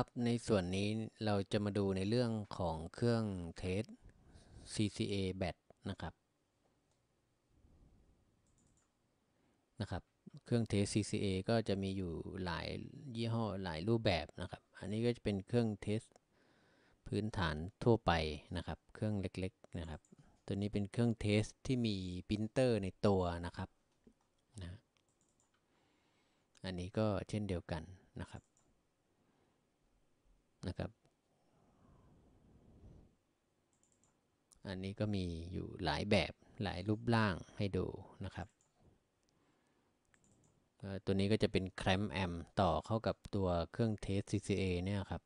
ครับในส่วนนี้เราจะมาดูในเรื่องของเครื่อง เทส CCA แบตนะครับนะครับ เครื่องเทส CCA ก็จะมีอยู่หลายยี่ห้อหลายรูปแบบนะครับ อันนี้ก็จะเป็นเครื่องเทสพื้นฐานทั่วไปนะครับ เครื่องเล็กๆนะครับ ตัวนี้เป็นเครื่องเทสที่มีปรินเตอร์ในตัวนะครับนะอันนี้ก็เช่นเดียวกันนะครับนะครับ อันนี้ก็มีอยู่หลายแบบหลายรูปร่างให้ดูนะครับ ตัวนี้ก็จะเป็นแคลมแอมต่อเข้ากับตัวเครื่อง เทส CCA เนี่ยครับ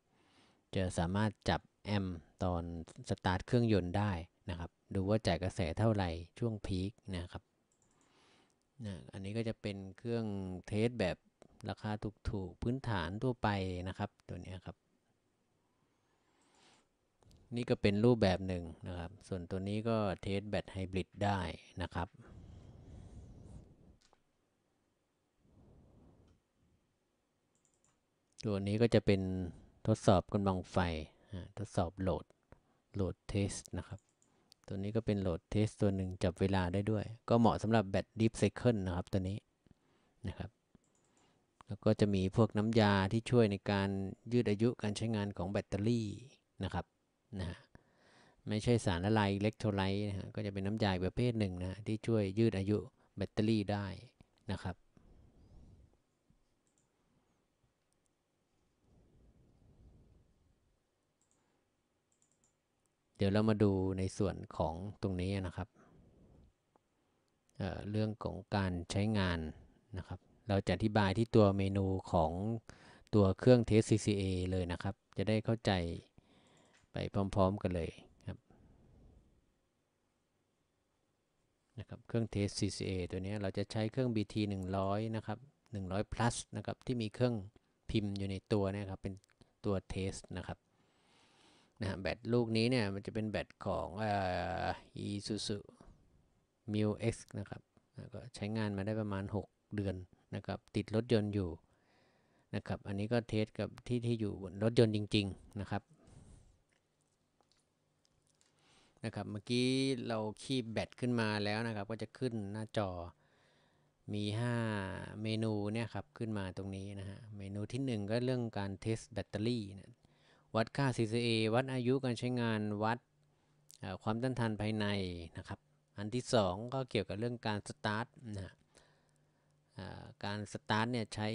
จะสามารถจับ แอมตอน สตาร์ทเครื่อง ยนต์ได้นะครับ ดูว่า จ่ายกระแสเท่าไหร่ช่วงพีคนะครับนะอันนี้ก็จะเป็นเครื่องเทสแบบราคาถูกๆพื้นฐานทั่วไปนะครับตัวนี้ครับนี่ก็เป็นรูปแบบหนึ่งนะครับ ส่วนตัวนี้ก็เทสแบตไฮบริดได้นะครับ ตัวนี้ก็จะเป็นทดสอบกำลังไฟทดสอบโหลด โหลดเทสนะครับ ตัวนี้ก็เป็นโหลดเทสตัวหนึ่งจับเวลาได้ด้วย ก็เหมาะสำหรับแบตดิฟไซเคิลนะครับตัวนี้นะครับ แล้วก็จะมีพวกน้ำยาที่ช่วยในการยืดอายุการใช้งานของแบตเตอรี่นะครับนะไม่ใช่สารละลายอิเล็กโทรไลต์นะฮะก็จะเป็นน้ำยาประเภทหนึ่งนะ ที่ช่วยยืดอายุแบตเตอรี่ได้นะครับ เดี๋ยวเรามาดูในส่วนของตรงนี้นะครับเเรื่องของการใช้งานนะครับ เราจะอธิบายที่ตัวเมนูของตัวเครื่องเทส CCA เลยนะครับ จะได้เข้าใจไปพร้อมๆกันเลยครับนะครับเครื่องเทส CCA ตัวนี้เราจะใช้เครื่อง BT 100นะครับ100 plus นะครับที่มีเครื่องพิมพ์อยู่ในตัวนะครับเป็นตัวเทสนะครับนะแบตลูกนี้เนี่ยมันจะเป็นแบตของอีซูซูมิวเนะครับก็ใช้งานมาได้ประมาณ 6 เดือนนะครับ ติดรถยนต์อยู่นะครับ อันนี้ก็เทสกับที่ที่อยู่บนรถยนต์จริง ๆนะครับนะครับเมื่อกี้เราคีบแบตขึ้นมาแล้วนะครับก็จะขึ้นหน้าจอมี 5 เมนูเนี่ยครับขึ้นมาตรงนี้นะฮะ เมนูที่ 1 ก็เรื่องการทสแบตเตอรี่นะวัดค่า CCA วัดอายุการใช้งานวัดความต้านทานภายในนะครับ อันที่ 2 ก็เกี่ยวกับเรื่องการสตาร์ทนะฮะการสตาร์ทเนี่ยใช้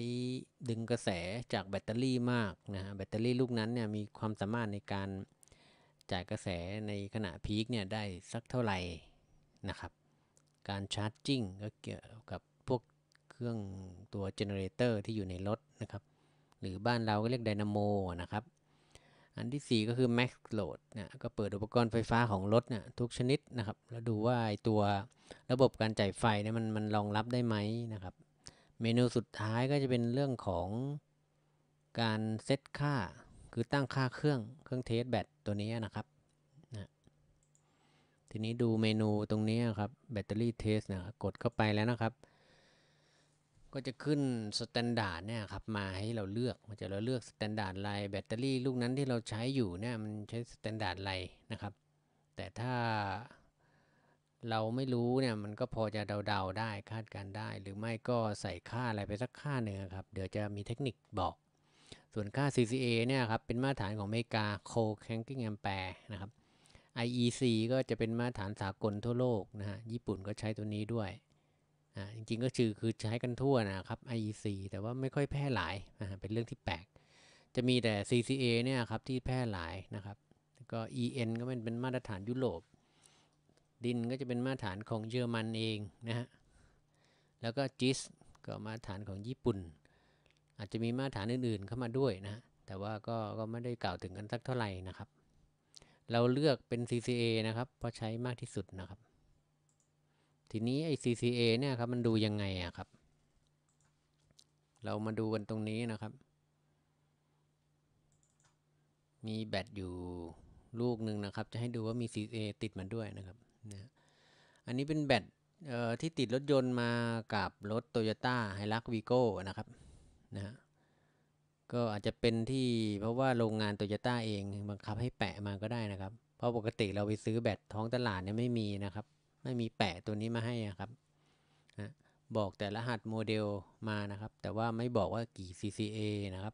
ดึงกระแสจากแบตเตอรี่มากนะฮะแบตเตอรี่ลูกนั้นเนี่ยมีความสามารถในการจ่ายกระแสในขณะพีคเนี่ยได้สักเท่าไหร่นะครับ การชาร์จจิ้งก็เกี่ยวกับพวกเครื่องตัวเจเนเรเตอร์ที่อยู่ในรถนะครับ หรือบ้านเราก็เรียกไดนาโมนะครับ อันที่ 4 ก็คือ Max Load นะก็เปิดอุปกรณ์ไฟฟ้าของรถเนะทุกชนิดนะครับ แล้วดูว่าตัวระบบการจ่ายไฟเนี่ยมันมันรองรับได้ไหมนะครับ เมนูสุดท้ายก็จะเป็นเรื่องของการเซตค่าคือตั้งค่าเครื่องเครื่องเทสแบตตัวนี้นะครับนะทีนี้ดูเมนูตรงนี้ครับแบตเตอรี่เทสนะกดเข้าไปแล้วนะครับ ก็จะขึ้นสแตนดาร์ดเนี่ยครับมาให้เราเลือกมันจะเราเลือกสแตนดาร์ดไลแบตเตอรี่ ลูกนั้นที่เราใช้อยู่เนี่ยมันใช้สแตนดาร์ดไลนะครับ แต่ถ้าเราไม่รู้เนี่ยมันก็พอจะเดาๆได้คาดการได้ หรือไม่ก็ใส่ค่าอะไรไปสักค่าหนึ่งครับ เดี๋ยวจะมีเทคนิคบอกส่วนค่า CCA เนี่ยครับเป็นมาตรฐานของอเมริกา c o c a n k i n g a m p e r นะครับ IEC ก็จะเป็นมาตรฐานสากลทั่วโลกนะฮะญี่ปุ่นก็ใช้ตัวนี้ด้วยอ่าจริงๆก็ชื่อคือใช้กันทั่วนะครับ IEC แต่ว่าไม่ค่อยแพร่หลายนะฮะเป็นเรื่องที่แปลกจะมีแต่ CCA เนี่ยครับที่แพร่หลายนะครับก็ EN ก็เป็นเป็นมาตรฐานยุโรปดินก็จะเป็นมาตรฐานของเยอรมันเองนะฮะแล้วก็ GIS ก็มาตรฐานของญี่ปุ่นอาจจะมีมาตรฐานอื่นๆเข้ามาด้วยนะแต่ว่าก็ก็ไม่ได้กล่าวถึงกันสักเท่าไหร่นะครับ เราเลือกเป็น CCA นะครับ เพราะใช้มากที่สุดนะครับ ทีนี้ไอ้ CCA เนี่ยครับ มันดูยังไงอะครับ เรามาดูกันตรงนี้นะครับ มีแบตอยู่ลูกหนึ่งนะครับ จะให้ดูว่ามี CCA ติดมาด้วยนะครับนะอันนี้เป็นแบตที่ติดรถยนต์มากับรถ Toyota h i l u x Vigo นะครับนะฮะก็อาจจะเป็นที่เพราะว่าโรงงานโตโยต้าเองบังคับให้แปะมาก็ได้นะครับ เพราะปกติเราไปซื้อแบตท้องตลาดเนี่ยไม่มีนะครับไม่มีแปะตัวนี้มาให้นะครับนะบอกแต่รหัสโมเดลมานะครับแต่ว่าไม่บอกว่ากี่ CCA นะครับ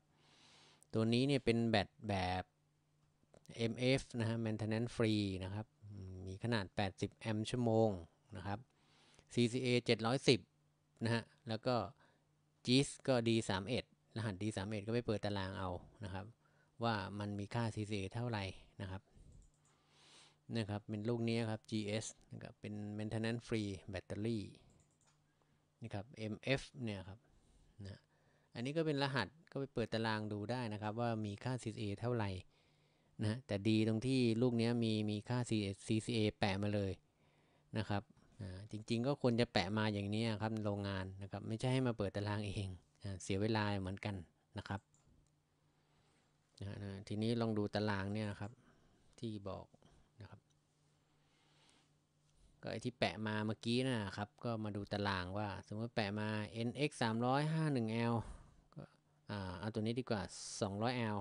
ตัวนี้เนี่ยเป็นแบตแบบ MF นะฮะ maintenance free นะครับมีขนาด 80 แอมป์ชั่วโมงนะครับ CCA 710 นะฮะแล้วก็จีสก็ D31 รหัส D31 ก็ไปเปิดตารางเอานะครับ ว่ามันมีค่า CCA เท่าไหร่นะครับนะครับ เป็นลูกนี้ครับ GS นะครับเป็น maintenance free battery นะครับ MF เนี่ยครับนะอันนี้ก็เป็นรหัสก็ไปเปิดตารางดูได้นะครับว่ามีค่า CCA เท่าไหร่นะแต่ดีตรงที่ลูกนี้มีมีค่า CCA แปะมาเลยนะครับจริง ๆ ก็ควรจะแปะมาอย่างนี้ครับ โรงงานนะครับ ไม่ใช่ให้มาเปิดตารางเอง เสียเวลาเหมือนกันนะครับนะนะทีนี้ลองดูตารางเนี่ยครับ ที่บอกนะครับก็ไอที่แปะมาเมื่อกี้นะครับ ก็มาดูตารางว่า สมมติแปะมา nx 351l ก็่เอาตัวนี้ดีกว่า 200l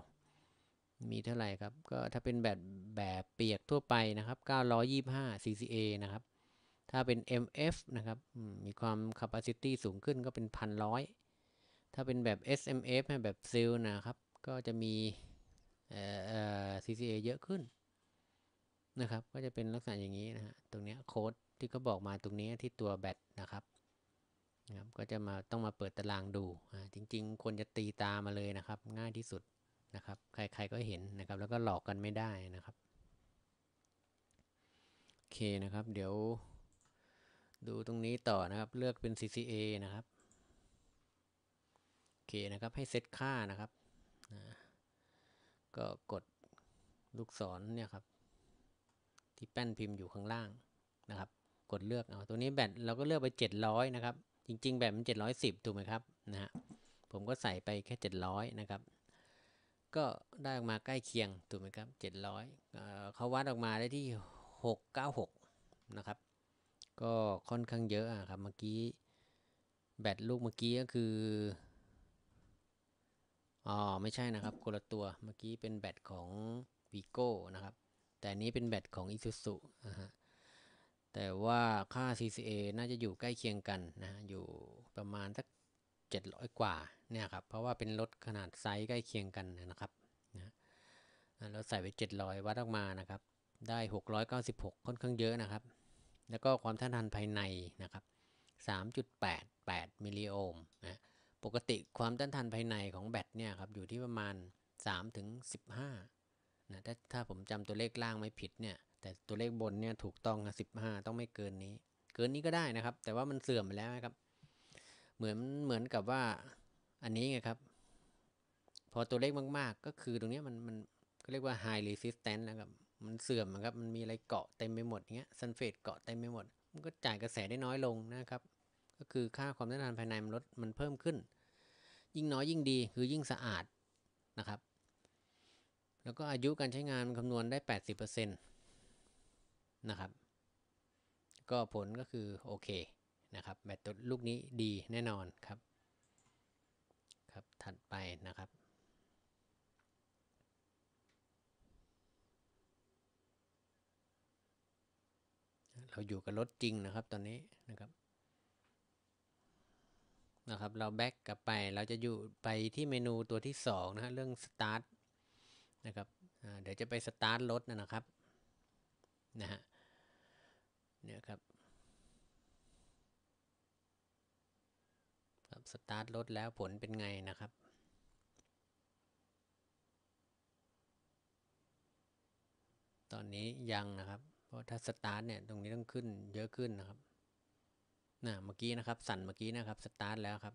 มีเท่าไหร่ครับก็ถ้าเป็นแบบแบบเปียกทั่วไปนะครับ 925 cca นะครับถ้าเป็น MF นะครับ มีความ capacity สูงขึ้นก็เป็นพันร้อย ถ้าเป็นแบบ SMF แบบซิลนะครับ ก็จะมี CCA เยอะขึ้นนะครับ ก็จะเป็นลักษณะอย่างนี้นะฮะ ตรงนี้โค้ดที่เขาบอกมาตรงนี้ที่ตัวแบตนะครับ นะครับ ก็จะมาต้องมาเปิดตารางดู จริงๆควรจะตีตามาเลยนะครับ ง่ายที่สุดนะครับ ใครๆก็เห็นนะครับ แล้วก็หลอกกันไม่ได้นะครับ โอเคนะครับ เดี๋ยวดูตรงนี้ต่อนะครับ เลือกเป็น CCA นะครับโอเคนะครับให้เซตค่านะครับนะก็กดลูกศรเนี่ยครับ ที่แป้นพิมพ์อยู่ข้างล่างนะครับ กดเลือกเอาตัวนี้แบตเราก็เลือกไป 700 นะครับ จริงๆแบตมัน710ถูกไหมครับนะฮะ ผมก็ใส่ไปแค่700นะครับ ก็ได้ออกมาใกล้เคียงถูกไหมครับ 700เขาวัดออกมาได้ที่ 696 นะครับก็ค่อนข้างเยอะอะครับเมื่อกี้แบตลูกเมื่อกี้ก็คืออ๋อไม่ใช่นะครับคนละตัวเมื่อกี้เป็นแบตของ v โก้นะครับ แต่นี้เป็นแบตของอิซุสุนะฮะแต่ว่าค่า CCA น่าจะอยู่ใกล้เคียงกันนะอยู่ประมาณสัก700 กว่าเนี่ยครับ เพราะว่าเป็นรถขนาดไซส์ใกล้เคียงกันนะครับนะเราใส่ไป700วัดออกมานะครับ ได้ 696 ค่อนข้างเยอะนะครับแล้วก็ความต้านทานภายในนะครับ3.88 มิลลิโอห์มนะปกติความต้านทานภายในของแบตเนี่ยครับอยู่ที่ประมาณ3ถึง15นะถ้าถ้าผมจำตัวเลขล่างไม่ผิดเนี่ยแต่ตัวเลขบนเนี่ยถูกต้องนะ15 ต้องไม่เกินนี้เกินนี้ก็ได้นะครับ แต่ว่ามันเสื่อมไปแล้วนะครับเหมือนเหมือนกับว่าอันนี้ไงครับ พอตัวเลขมากๆ ก็คือตรงนี้มันมันก็เรียกว่า high resistance นะครับมันเสื่อมครับ มันมีอะไรเกาะเต็มไปหมดเงี้ย ซัลเฟตเกาะเต็มไปหมด มันก็จ่ายกระแสได้น้อยลงนะครับ ก็คือค่าความต้านทานภายในมันลด มันเพิ่มขึ้น ยิ่งน้อยยิ่งดีคือยิ่งสะอาดนะครับ แล้วก็อายุการใช้งานมันคำนวณได้ 80%นะครับ ก็ผลก็คือโอเคนะครับ แบตตัวลูกนี้ดีแน่นอนครับ ครับถัดไปนะครับเราอยู่กับรถจริงนะครับตอนนี้นะครับ นะครับ เราแบ็กกลับไปเราจะอยู่ไปที่เมนูตัวที่2นะฮะเรื่องสตาร์ทนะครับเดี๋ยวจะไป สตาร์ทรถนะครับ นะฮะเนี่ยครับครับสตาร์ทรถแล้วผลเป็นไงนะครับ ตอนนี้ยังนะครับพราะถ้าสตาร์ทเนี่ยตรงนี้ต้องขึ้นเยอะขึ้นนะครับน่ะเมื่อกี้นะครับ สั่นเมื่อกี้นะครับสตาร์ทแล้วครับ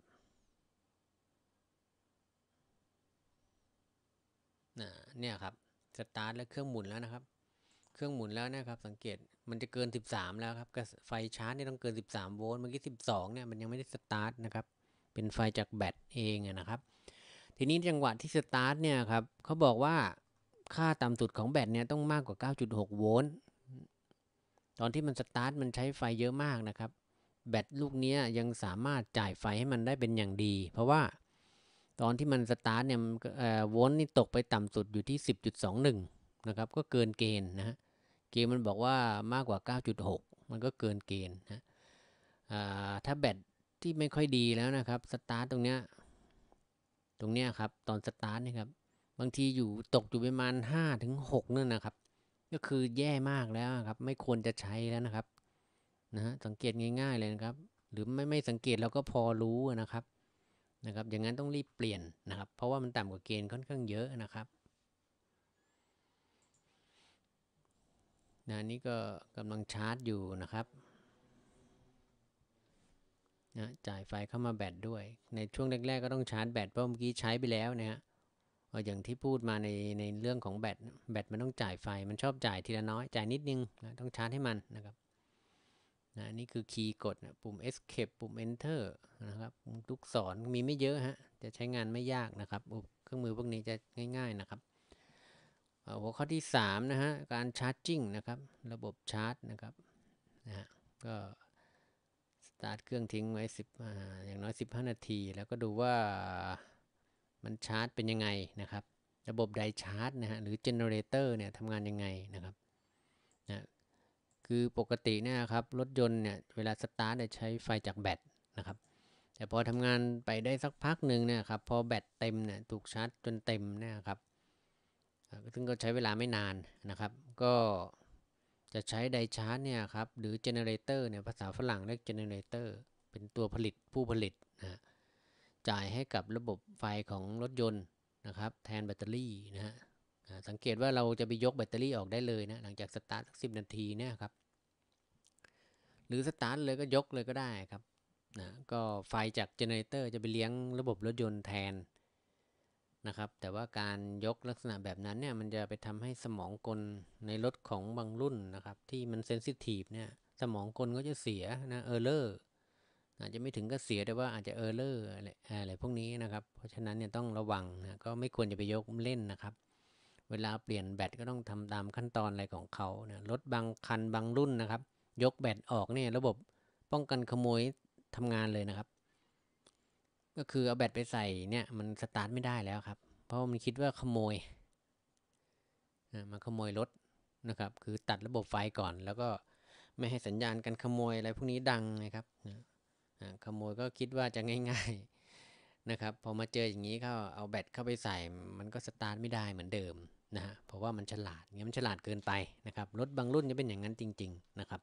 น่ะเนี่ยครับสตาร์ทแล้วเครื่องหมุนแล้วนะครับ เครื่องหมุนแล้วนะครับสังเกตมันจะเกิน 13 แล้วครับกไฟชาร์จเนี่ยต้องเกิน 13โวลต์เมื่อกี้12เนี่ยมันยังไม่ได้สตาร์ทนะครับเป็นไฟจากแบตเองนะครับ ทีนี้จังหวะที่สตาร์ทเนี่ยครับเขาบอกว่าค่าต่ำสุดของแบตเนี่ยต้องมากกว่า9.6โวลต์ตอนที่มันสตาร์ทมันใช้ไฟเยอะมากนะครับแบตลูกนี้ยังสามารถจ่ายไฟให้มันได้เป็นอย่างดี เพราะว่าตอนที่มันสตาร์ทเนี่ยววลต์นี่ตกไปต่ำสุดอยู่ที่10.21นะครับก็เกินเกณฑ์นะเกเกมมันบอกว่ามากกว่า 9.6 มันก็เกินเกณฑ์นะถ้าแบตที่ไม่ค่อยดีแล้วนะครับสตาร์ทตรงเนี้ยตรงเนี้ยครับตอนสตาร์ทนี่ครับบางทีอยู่ตกอยู่ประมาณ5ถึง6นั่นนะครับก็คือแย่มากแล้วครับ ไม่ควรจะใช้แล้วนะครับนะฮะสังเกตง่ายๆเลยนะครับหรือไม่ไม่สังเกตเราก็พอรู้นะครับนะครับ อย่างนั้นต้องรีบเปลี่ยนนะครับ เพราะว่ามันต่ำกว่าเกณฑ์ค่อนข้างเยอะนะครับนะนี่ก็กำลังชาร์จอยู่นะครับนะจ่ายไฟเข้ามาแบตด้วย ในช่วงแรก ๆ ก็ต้องชาร์จแบต เพราะเมื่อกี้ใช้ไปแล้วนะฮะอย่างที่พูดมาในในเรื่องของแบตแบตมันต้องจ่ายไฟมันชอบจ่ายทีละน้อยจ่ายนิดนึงนะต้องชาร์จให้มันนะครับนะนี่คือคีย์กดนะปุ่ม escape ปุ่ม enter นะครับทุกสอนมีไม่เยอะฮะจะใช้งานไม่ยากนะครับเครื่องมือพวกนี้จะง่าย ๆนะครับหัวข้อที่3นะฮะการชาร์จจิ้งนะครับระบบชาร์จนะครับนะฮะก็สตาร์ทเครื่องทิ้งไว้10อย่างน้อย15นาที แล้วก็ดูว่ามันชาร์จเป็นยังไงนะครับ ระบบไดชาร์จนะฮะหรือเจเนอเรเตอร์เนี่ยทำงานยังไง นะครับนะคือปกติเนี่ยครับรถยนต์เนี่ยเวลาสตาร์ทใช้ไฟจากแบตนะครับแต่พอทำงานไปได้สักพักหนึ่งเนี่ยครับพอแบตเต็มเนี่ยถูกชาร์จจนเต็มนะครับซึ่งก็ใช้เวลาไม่นานนะครับ ก็จะใช้ไดชาร์จเนี่ยครับหรือเจเนอเรเตอร์เนี่ยภาษาฝรั่งเรียกเจเนอเรเตอร์เป็นตัวผลิตผู้ผลิตนะฮะจ่ายให้กับระบบไฟของรถยนต์นะครับแทนแบตเตอรี่นะฮะสังเกตว่าเราจะไปยกแบตเตอรี่ออกได้เลยนะหลังจากสตาร์ทสิบนาทีเนี่ยครับหรือสตาร์ทเลยก็ยกเลยก็ได้ครับนะก็ไฟจากเจเนเรเตอร์จะไปเลี้ยงระบบรถยนต์แทนนะครับแต่ว่าการยกลักษณะแบบนั้นเนี่ยมันจะไปทำให้สมองกลในรถของบางรุ่นนะครับที่มันเซนซิทีฟเนี่ยสมองกลก็จะเสียนะเออร์เลอร์อาจจะไม่ถึงก็เสียแต่ว่าอาจจะ เออร์เลอร์อะไรอะไรพวกนี้นะครับ เพราะฉะนั้นเนี่ยต้องระวังนะก็ไม่ควรจะไปยกเล่นนะครับ เวลาเปลี่ยนแบตก็ต้องทำตามขั้นตอนอะไรของเขานะรถบางคันบางรุ่นนะครับ ยกแบตออกเนี่ยระบบป้องกันขโมยทำงานเลยนะครับ ก็คือเอาแบตไปใส่เนี่ยมันสตาร์ทไม่ได้แล้วครับ เพราะมันคิดว่าขโมย มาขโมยรถนะครับ คือตัดระบบไฟก่อน แล้วก็ไม่ให้สัญญาณการขโมยอะไรพวกนี้ดังนะครับนะขโมยก็คิดว่าจะง่ายๆนะครับพอมาเจออย่างนี้เขาเอาแบตเข้าไปใส่มันก็สตาร์ทไม่ได้เหมือนเดิมนะฮะเพราะว่ามันฉลาดเงี้ยมันฉลาดเกินไปนะครับรถบางรุ่นจะเป็นอย่างนั้นจริงๆ นะครับ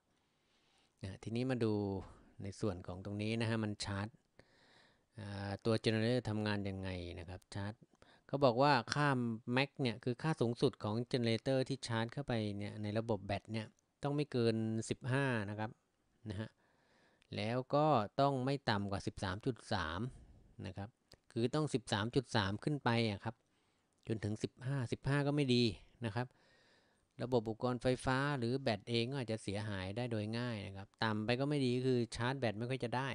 นะทีนี้มาดูในส่วนของตรงนี้นะฮะมันชาร์จตัวเจเนเรเตอร์ทำงานยังไงนะครับชาร์จเขาบอกว่าค่าแม็กเนี่ยคือค่าสูงสุดของเจเนเรเตอร์ที่ชาร์จเข้าไปเนี่ยในระบบแบตเนี่ยต้องไม่เกิน15นะครับนะฮะแล้วก็ต้องไม่ต่ำกว่า 13.3นะครับ คือต้อง 13.3 ขึ้นไปอะครับ จนถึง 15 15 ก็ไม่ดีนะครับ ระบบอุปกรณ์ไฟฟ้าหรือแบตเองก็อาจจะเสียหายได้โดยง่ายนะครับ ต่ำไปก็ไม่ดีคือชาร์จแบตไม่ค่อยจะได้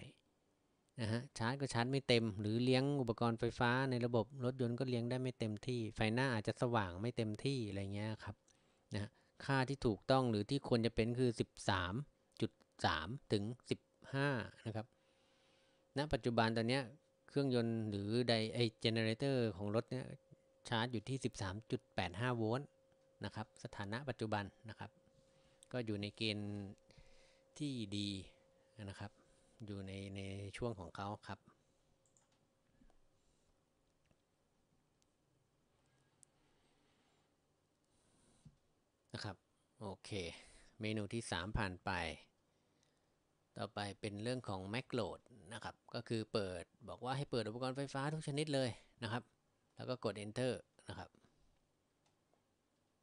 นะฮะ ชาร์จก็ชาร์จไม่เต็ม หรือเลี้ยงอุปกรณ์ไฟฟ้าในระบบรถยนต์ก็เลี้ยงได้ไม่เต็มที่ ไฟหน้าอาจจะสว่างไม่เต็มที่อะไรเงี้ยครับ นะ ค่าที่ถูกต้องหรือที่ควรจะเป็นคือ13.3ถึง้5นะครับณนะปัจจุบันตอนนี้เครื่องยนต์หรือไดไอเจเนเรเตอร์ ของ รถ เนี่ยชาร์จ อยู่ที่ 13.85โวลต์ นะครับ สถานะ ปัจจุบัน นะครับ ก็อยู่ในเกณฑ์ที่ดี นะครับ อยู่ ใน ในช่วงของเขาครับ นะครับ โอเค เมนู ที่ 3 ผ่านไปต่อไปเป็นเรื่องของแมกโหลดนะครับก็คือเปิดบอกว่าให้เปิดอุปกรณ์ไฟฟ้าทุกชนิดเลยนะครับ แล้วก็กด enter นะครับ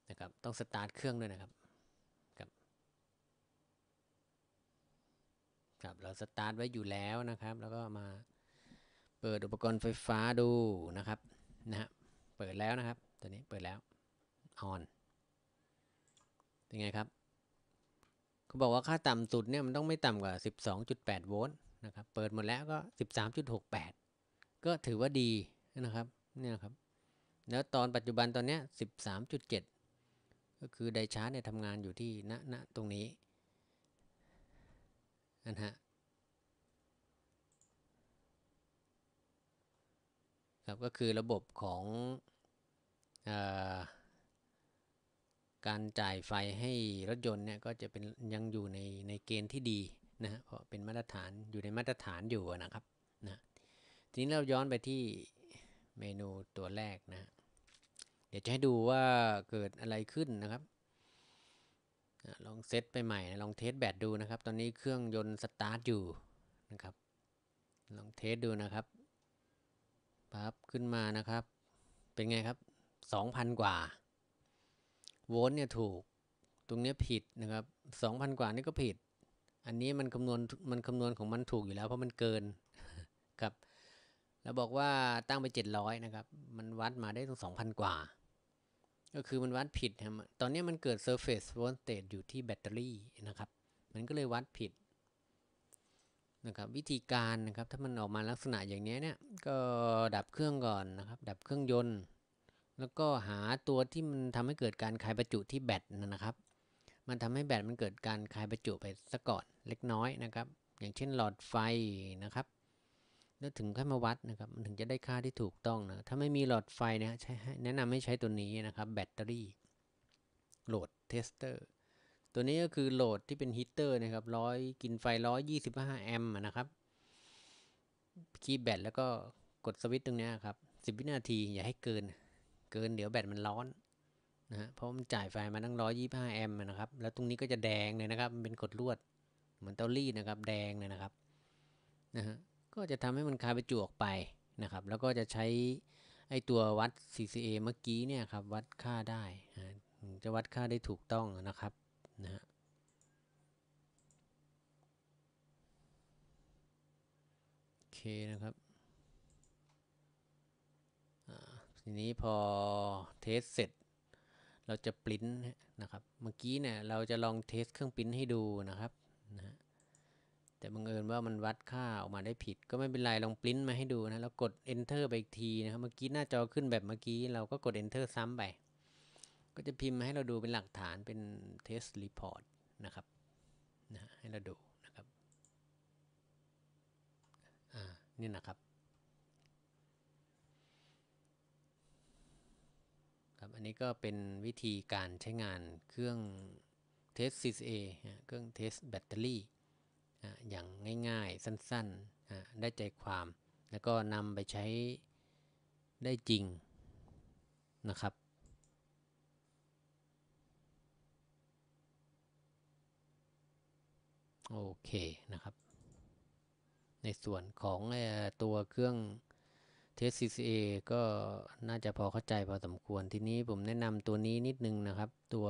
นะครับต้องสตาร์ทเครื่องด้วยนะครับครับครับเราสตาร์ทไว้อยู่แล้วนะครับ แล้วก็มาเปิดอุปกรณ์ไฟฟ้าดูนะครับนะฮะเปิดแล้วนะครับตัวนี้เปิดแล้วออนเป็นไงครับเขาบอกว่าค่าต่ำสุดเนี่ยมันต้องไม่ต่ำกว่า 12.8 โวลต์นะครับ เปิดหมดแล้วก็ 13.68 ก็ถือว่าดีนะครับเนี่ยครับ แล้วตอนปัจจุบันตอนเนี้ย13.7 ก็คือไดชาร์จเนี่ยทำงานอยู่ที่ณณตรงนี้นะฮะ ครับก็คือระบบของอการจ่ายไฟให้ รถยนต์เนี่ย ก็จะเป็นยังอยู่ในในเกณฑ์ที่ดีนะเพราะเป็นมาตรฐานอยู่ในมาตรฐานอยู่นะครับนะ ทีนี้เราย้อนไปที่เมนูตัวแรกนะ เดี๋ยวจะให้ดูว่าเกิดอะไรขึ้นนะครับ ลองเซตไปใหม่นะลองเทสแบตดูนะครับ ตอนนี้เครื่องยนต์สตาร์ทอยู่นะครับ ลองเทสดูนะครับปั๊บขึ้นมานะครับ เป็นไงครับ 2,000 กว่าโวลต์เนี่ยถูกตรงนี้ผิดนะครับสองพันกว่านี่ก็ผิด อันนี้มันคำนวณมันคำนวณของมันถูกอยู่แล้วเพราะมันเกินครับแล้วบอกว่าตั้งไปเจ็ดร้อยนะครับมันวัดมาได้ตรงสองพันกว่า ก็คือมันวัดผิดครับตอนนี้มันเกิด surface voltage อยู่ที่แบตเตอรี่นะครับมันก็เลยวัดผิดนะครับวิธีการนะครับถ้ามันออกมาลักษณะอย่างนี้เนี่ยก็ดับเครื่องก่อนนะครับ ดับเครื่องยนต์แล้วก็หาตัวที่มันทำให้เกิดการคายประจุที่แบตนะครับ มันทำให้แบตมันเกิดการคายประจุไปสะก่อนเล็กน้อยนะครับ อย่างเช่นหลอดไฟนะครับ แล้วถึงค่อยมาวัดนะครับ มันถึงจะได้ค่าที่ถูกต้องนะ ถ้าไม่มีหลอดไฟเนี่ยใช้แนะนำให้ใช้ตัวนี้นะครับ แบตเตอรี่โหลดเทสเตอร์ ตัวนี้ก็คือโหลดที่เป็นฮีเตอร์นะครับร้อยกินไฟร้อยยี่สิบห้าแอมป์นะครับ คีบแบตแล้วก็กดสวิตช์ตรงนี้ครับสิบวินาทีอย่าให้เกินเกินเดี๋ยวแบตมันร้อนนะฮะเพราะมันจ่ายไฟมาตั้งร้อยยี่ห้าแอมป์นะครับ แล้วตรงนี้ก็จะแดงเลยนะครับมันเป็นกดลวดเหมือนเตารีดนะครับ แดงเลยนะครับนะฮะก็จะทำให้มันคายปจุกไปนะครับ แล้วก็จะใช้ไอตัววัด CCA เมื่อกี้เนี่ยครับ วัดค่าได้ จะวัดค่าได้ถูกต้องนะครับนะฮะโอเคนะครับทีนี้พอเทสเสร็จเราจะปริ้นนะครับเมื่อกี้เนี่ยเราจะลองเทสเครื่องปริ้นให้ดูนะครับนะแต่บังเอิญว่ามันวัดค่าออกมาได้ผิด ก็ไม่เป็นไรลองปริ้นมาให้ดูนะ แล้วกด enter ไปอีกทีนะครับเมื่อกี้หน้าจอขึ้นแบบเมื่อกี้ เราก็กด enter ซ้ำไปก็จะพิมพ์ให้เราดูเป็นหลักฐานเป็นเทสรีพอร์ตนะครับนะให้เราดูนะครับอ่านี่นะครับอันนี้ก็เป็นวิธีการใช้งานเครื่องเทสซีเอ เครื่องเทสแบตเตอรี่ อย่างง่ายๆสั้นๆได้ใจความ แล้วก็นำไปใช้ได้จริงนะครับ โอเคนะครับ ในส่วนของตัวเครื่องเทส CCA ก็น่าจะพอเข้าใจพอสมควรทีนี้ผมแนะนำตัวนี้นิดนึงนะครับ ตัว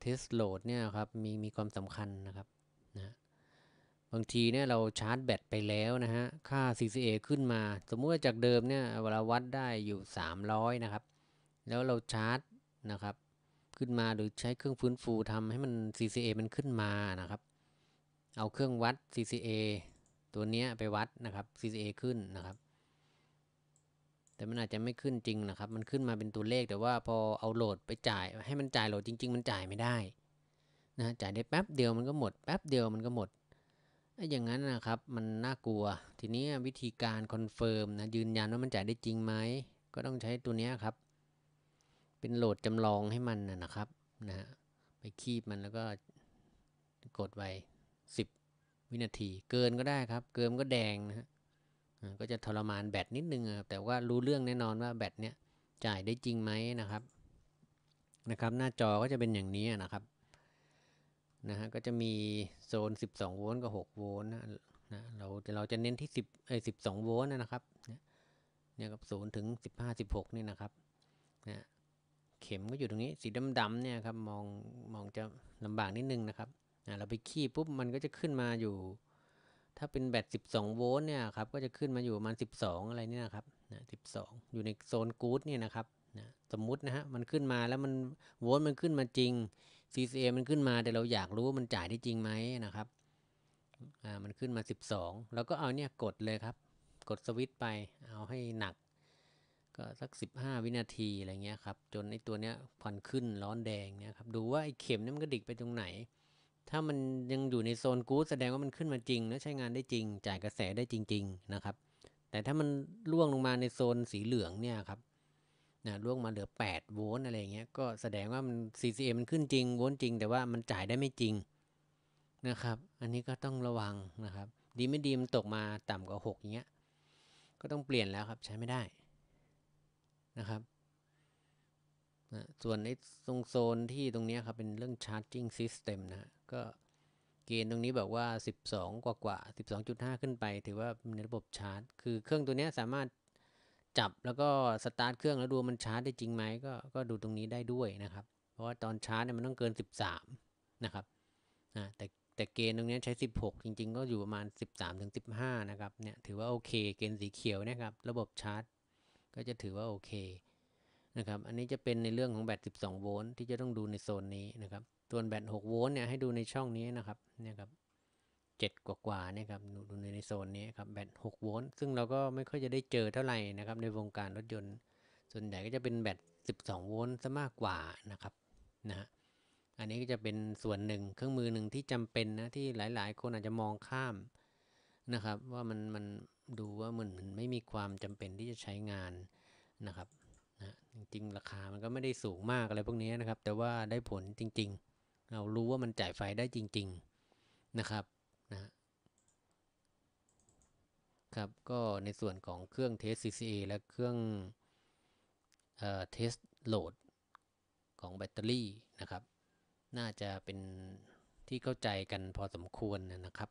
เทสโหลดเนี่ยครับมีมีความสำคัญนะครับนะบางทีเนี่ยเราชาร์จแบตไปแล้วนะฮะ ค่า CCA ขึ้นมา สมมุติจากเดิมเนี่ย เวลาวัดได้อยู่ 300 นะครับ แล้วเราชาร์จนะครับ ขึ้นมาหรือใช้เครื่องฟื้นฟูทำให้มัน CCA มันขึ้นมา นะครับ เอาเครื่องวัด CCA ตัวเนี้ยไปวัดนะครับ CCA ขึ้นนะครับแต่มันอาจจะไม่ขึ้นจริงนะครับ มันขึ้นมาเป็นตัวเลขแต่ว่าพอเอาโหลดไปจ่ายให้มันจ่าย โหลดจริง ๆ มันจ่ายไม่ได้นะจ่ายได้แป๊บเดียวมันก็หมดแป๊บเดียวมันก็หมดอย่างนั้นนะครับมันน่ากลัวทีนี้วิธีการคอนเฟิร์มนะยืนยันว่ามันจ่ายได้จริงไหมก็ต้องใช้ตัวนี้ครับ เป็นโหลดจำลองให้มันนะครับนะไปคีบมันแล้วก็กดไว้ 10 วินาทีเกินก็ได้ครับ เกินก็แดงนะฮะก็จะทรมานแบตนิดนึงครับแต่ว่ารู้เรื่องแน่นอนว่าแบตเนี้ยจ่ายได้จริงไหมนะครับ นะครับ หน้าจอก็จะเป็นอย่างนี้นะครับนะฮะก็จะมีโซน 12 โวลต์กับ 6 โวลต์นะเราเราจะเน้นที่ 10เอ้ย12 โวลต์นะครับเนี่ยกับ0ถึง15 16 นี่นะครับนะเข็มก็อยู่ตรงนี้ สีดำๆเนี่ยครับมองมองจะลำบากนิดนึงนะครับนะเราไปขี้ปุ๊บมันก็จะขึ้นมาอยู่ถ้าเป็นแบต12โวลต์ เนี่ย ครับ ก็จะขึ้นมาอยู่ประมาณ 12 อะไรเนี่ยครับนะ12 อยู่ในโซนกู๊ดเนี่ยนะครับนะสมมุตินะฮะ มันขึ้นมาแล้วมันโวลต์มันขึ้นมาจริง CCA มันขึ้นมา แต่เราอยากรู้ว่ามันจ่ายได้จริงไหมนะครับอ่ามันขึ้นมา 12 แล้วก็เอาเนี่ยกดเลยครับ กดสวิตช์ไป เอาให้หนัก ก็สัก 15 วินาที อะไรเงี้ยครับ จนไอตัวเนี้ยผ่อนขึ้น ร้อนแดงเนี่ยครับ ดูว่าไอเข็มเนี่ยมันกระดิกไปตรงไหนถ้ามันยังอยู่ในโซนกู๊ดแสดงว่ามันขึ้นมาจริงและใช้งานได้จริง จ่ายกระแสได้จริง ๆนะครับ แต่ถ้ามันล่วงลงมาในโซนสีเหลืองเนี่ยครับนะล่วงมาเหลือ 8 โวลต์อะไรเงี้ยก็แสดงว่ามัน c c m มันขึ้นจริงโวลต์จริงแต่ว่ามันจ่ายได้ไม่จริงนะครับ อันนี้ก็ต้องระวังนะครับ ดีไม่ดีมันตกมาต่ำกว่า6อย่างเงี้ยก็ต้องเปลี่ยนแล้วครับ ใช้ไม่ได้นะครับนะส่วนในตรงโซนที่ตรงนี้ครับเป็นเรื่อง charging system นะก็เกณฑ์ตรงนี้บอกว่า 12 กว่ากว่า 12.5 ขึ้นไป ถือว่าในระบบชาร์จ คือเครื่องตัวนี้สามารถจับแล้วก็สตาร์ทเครื่องแล้วดูมันชาร์จได้จริงไหมก็ก็ดูตรงนี้ได้ด้วยนะครับ เพราะว่าตอนชาร์จเนี่ยมันต้องเกิน13 นะครับ นะแต่แต่เกณฑ์ตรงนี้ใช้ 16 จริง ๆ ก็อยู่ประมาณ 13ถึง15นะครับเนี่ยถือว่าโอเคเกณฑ์สีเขียวนะครับ ระบบชาร์จ ก็จะถือว่าโอเค นะครับ อันนี้จะเป็นในเรื่องของแบต12โวลต์ที่จะต้องดูในโซนนี้นะครับตัวแบต6โวลต์เนี่ยให้ดูในช่องนี้นะครับ เนี่ยครับดกว่ากว่านี่ครับ ดูในในโซนนี้ครับ แบต6โวลต์ซึ่งเราก็ไม่ค่อยจะได้เจอเท่าไหร่นะครับ ในวงการรถยนต์ ส่วนใหญ่ก็จะเป็นแบต12โวลต์ซะมากกว่านะครับนะฮะอันนี้ก็จะเป็นส่วนหนึ่งเครื่องมือหนึ่งที่จำเป็นนะที่หลายๆ คนอาจจะมองข้ามนะครับว่ามันมันดูว่ามันมันไม่มีความจำเป็นที่จะใช้งานนะครับนะจริง ๆ ราคา มันก็ไม่ได้สูงมากอะไรพวกนี้นะครับแต่ว่าได้ผลจริง ๆเรารู้ว่ามันจ่ายไฟได้จริง ๆ นะครับนะครับก็ในส่วนของเครื่องเทส CCA และเครื่องเอ่อเทสโหลดของแบตเตอรี่นะครับ น่าจะเป็นที่เข้าใจกันพอสมควรนะครับ